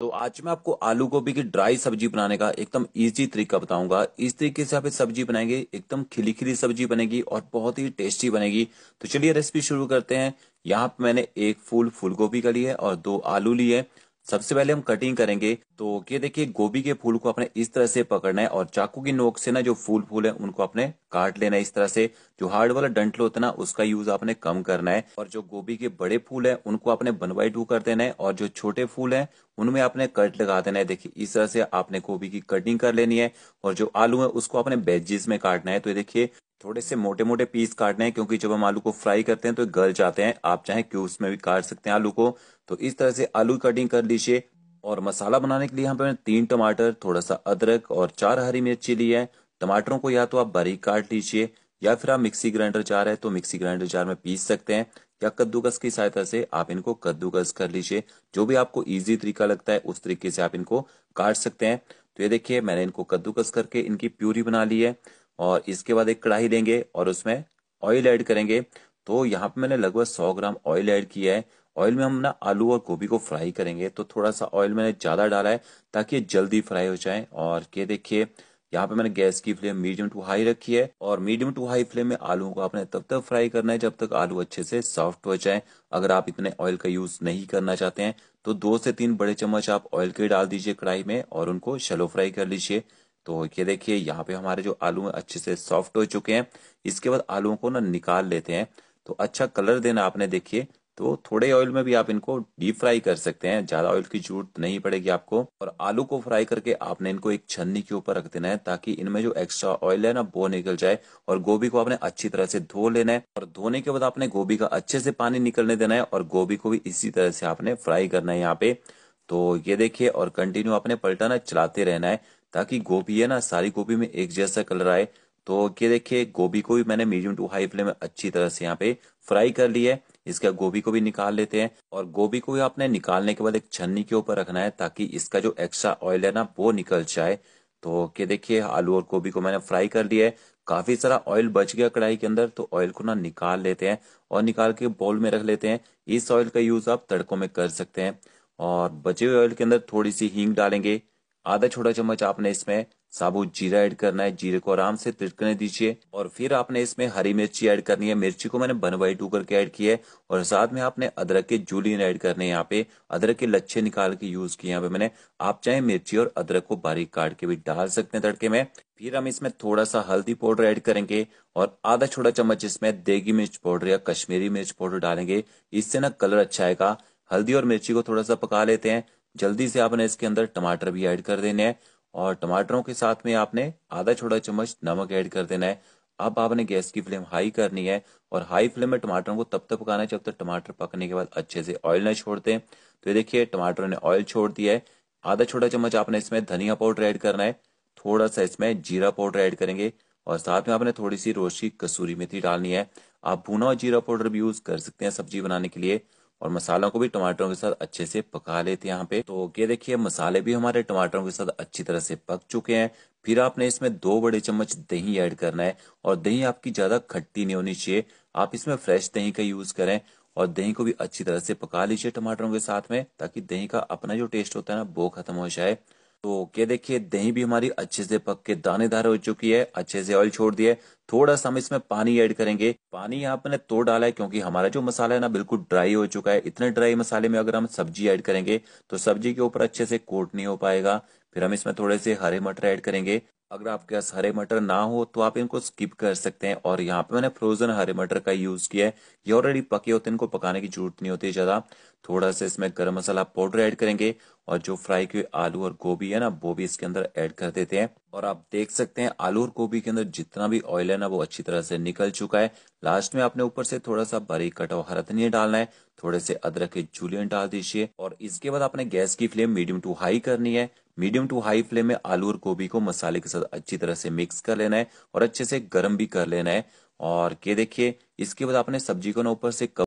तो आज मैं आपको आलू गोभी की ड्राई सब्जी बनाने का एकदम इजी तरीका बताऊंगा इस तरीके से आप सब्जी बनाएंगे एकदम खिली खिली सब्जी बनेगी और बहुत ही टेस्टी बनेगी तो चलिए रेसिपी शुरू करते हैं यहाँ पे मैंने एक फूल फूल गोभी का लिया है और दो आलू लिए सबसे पहले हम कटिंग करेंगे तो ये देखिए गोभी के फूल को अपने इस तरह से पकड़ना है और चाकू की नोक से ना जो फूल फूल है उनको अपने काट लेना है इस तरह से जो हार्ड वाला डंटल होता है ना उसका यूज आपने कम करना है और जो गोभी के बड़े फूल है उनको आपने वन बाई टू कर देना है और जो छोटे फूल है उनमें आपने कट लगा देना है देखिए इस तरह से आपने गोभी की कटिंग कर लेनी है और जो आलू है उसको आपने बेजिस में काटना है तो देखिए थोड़े से मोटे मोटे पीस काटने हैं क्योंकि जब हम आलू को फ्राई करते हैं तो गल जाते हैं आप चाहे क्यूब्स में भी काट सकते हैं आलू को तो इस तरह से आलू कटिंग कर लीजिए और मसाला बनाने के लिए यहाँ पे मैंने तीन टमाटर थोड़ा सा अदरक और चार हरी मिर्ची ली है टमाटरों को या तो आप बारीक काट लीजिए या फिर आप मिक्सी ग्राइंडर जार है तो मिक्सी ग्राइंडर जार में पीस सकते हैं या कद्दूकस की सहायता से आप इनको कद्दूकस कर लीजिए जो भी आपको इजी तरीका लगता है उस तरीके से आप इनको काट सकते हैं तो ये देखिए मैंने इनको कद्दूकस करके इनकी प्यूरी बना ली है और इसके बाद एक कढ़ाई लेंगे और उसमें ऑयल ऐड करेंगे तो यहाँ पे मैंने लगभग सौ ग्राम ऑयल ऐड किया है ऑयल में हम ना आलू और गोभी को फ्राई करेंगे तो थोड़ा सा ऑयल मैंने ज़्यादा डाला है ताकि ये जल्दी फ्राई हो जाए और ये देखिए यहाँ पे मैंने गैस की फ्लेम मीडियम टू हाई रखी है और मीडियम टू हाई फ्लेम में आलू को आपने तब तक फ्राई करना है जब तक आलू अच्छे से सॉफ्ट हो जाए अगर आप इतने ऑयल का यूज नहीं करना चाहते हैं तो दो से तीन बड़े चम्मच आप ऑयल के डाल दीजिए कढ़ाई में और उनको शलो फ्राई कर लीजिए तो ये देखिए यहाँ पे हमारे जो आलू है अच्छे से सॉफ्ट हो चुके हैं इसके बाद आलुओं को ना निकाल लेते हैं तो अच्छा कलर देना आपने देखिए तो थोड़े ऑयल में भी आप इनको डीप फ्राई कर सकते हैं ज्यादा ऑयल की जरूरत नहीं पड़ेगी आपको और आलू को फ्राई करके आपने इनको एक छन्नी के ऊपर रख देना है ताकि इनमें जो एक्स्ट्रा ऑयल है ना वो निकल जाए और गोभी को आपने अच्छी तरह से धो लेना है और धोने के बाद आपने गोभी का अच्छे से पानी निकलने देना है और गोभी को भी इसी तरह से आपने फ्राई करना है यहाँ पे तो ये देखिए और कंटिन्यू आपने पलटाना चलाते रहना है ताकि गोभी है ना सारी गोभी में एक जैसा कलर आए तो ये देखिए गोभी को भी मैंने मीडियम टू हाई फ्लेम में अच्छी तरह से यहाँ पे फ्राई कर लिया है इसका गोभी को भी निकाल लेते हैं और गोभी को भी आपने निकालने के बाद एक छन्नी के ऊपर रखना है ताकि इसका जो एक्स्ट्रा ऑयल है ना वो निकल जाए तो ये देखिए आलू और गोभी को मैंने फ्राई कर लिया है काफी सारा ऑयल बच गया कढ़ाई के अंदर तो ऑयल को ना निकाल लेते हैं और निकाल के बॉल में रख लेते हैं इस ऑयल का यूज आप तड़कों में कर सकते हैं और बचे हुए ऑयल के अंदर थोड़ी सी हींग डालेंगे आधा छोटा चम्मच आपने इसमें साबुत जीरा ऐड करना है जीरे को आराम से तिड़कने दीजिए और फिर आपने इसमें हरी मिर्ची ऐड करनी है मिर्ची को मैंने बनवाई बाई टू करके ऐड किया है और साथ में आपने अदरक के जूलियन ऐड करने हैं यहाँ पे अदरक के लच्छे निकाल के यूज किए यहाँ पे मैंने आप चाहे मिर्ची और अदरक को बारीक काट के भी डाल सकते हैं तड़के में फिर हम इसमें थोड़ा सा हल्दी पाउडर ऐड करेंगे और आधा छोटा चम्मच इसमें देगी मिर्च पाउडर या कश्मीरी मिर्च पाउडर डालेंगे इससे ना कलर अच्छा आएगा हल्दी और मिर्ची को थोड़ा सा पका लेते हैं जल्दी से आपने इसके अंदर टमाटर भी ऐड कर देने हैं और टमाटरों के साथ में आपने आधा छोटा चम्मच नमक ऐड कर देना है अब आपने गैस की फ्लेम हाई करनी है और हाई फ्लेम में टमाटरों को तब तक पकाना है जब तक टमाटर पकने के बाद अच्छे से ऑयल न छोड़ते हैं तो ये देखिए टमाटरों ने ऑयल छोड़ दिया है आधा छोटा चम्मच आपने इसमें धनिया पाउडर ऐड करना है थोड़ा सा इसमें जीरा पाउडर ऐड करेंगे और साथ में आपने थोड़ी सी रोशी कसूरी मेथी डालनी है आप भुना और जीरा पाउडर भी यूज कर सकते हैं सब्जी बनाने के लिए और मसालों को भी टमाटरों के साथ अच्छे से पका लेते हैं यहाँ पे तो ये देखिए मसाले भी हमारे टमाटरों के साथ अच्छी तरह से पक चुके हैं फिर आपने इसमें दो बड़े चम्मच दही ऐड करना है और दही आपकी ज्यादा खट्टी नहीं होनी चाहिए आप इसमें फ्रेश दही का यूज करें और दही को भी अच्छी तरह से पका लीजिए टमाटरों के साथ में ताकि दही का अपना जो टेस्ट होता है ना वो खत्म हो जाए तो ये देखिए दही भी हमारी अच्छे से पक के दानेदार हो चुकी है अच्छे से ऑयल छोड़ दिया थोड़ा सा हम इसमें पानी ऐड करेंगे पानी यहाँ मैंने तो डाला है क्योंकि हमारा जो मसाला है ना बिल्कुल ड्राई हो चुका है इतने ड्राई मसाले में अगर हम सब्जी ऐड करेंगे तो सब्जी के ऊपर अच्छे से कोट नहीं हो पाएगा फिर हम इसमें थोड़े से हरे मटर ऐड करेंगे अगर आपके पास हरे मटर ना हो तो आप इनको स्किप कर सकते हैं और यहाँ पे मैंने फ्रोजन हरे मटर का यूज किया है ये ऑलरेडी पके होते हैं इनको पकाने की जरूरत नहीं होती ज्यादा थोड़ा सा इसमें गरम मसाला पाउडर ऐड करेंगे और जो फ्राई किए आलू और गोभी है ना वो भी इसके अंदर ऐड कर देते हैं और आप देख सकते हैं आलू और गोभी के अंदर जितना भी ऑयल है ना वो अच्छी तरह से निकल चुका है लास्ट में आपने ऊपर से थोड़ा सा बारीक कटा हुआ हरा धनिया डालना है थोड़े से अदरक के जूलियन डाल दीजिए और इसके बाद आपने गैस की फ्लेम मीडियम टू हाई करनी है मीडियम टू हाई फ्लेम में आलू और गोभी को मसाले के साथ अच्छी तरह से मिक्स कर लेना है और अच्छे से गर्म भी कर लेना है और ये देखिए इसके बाद आपने सब्जी को ना ऊपर से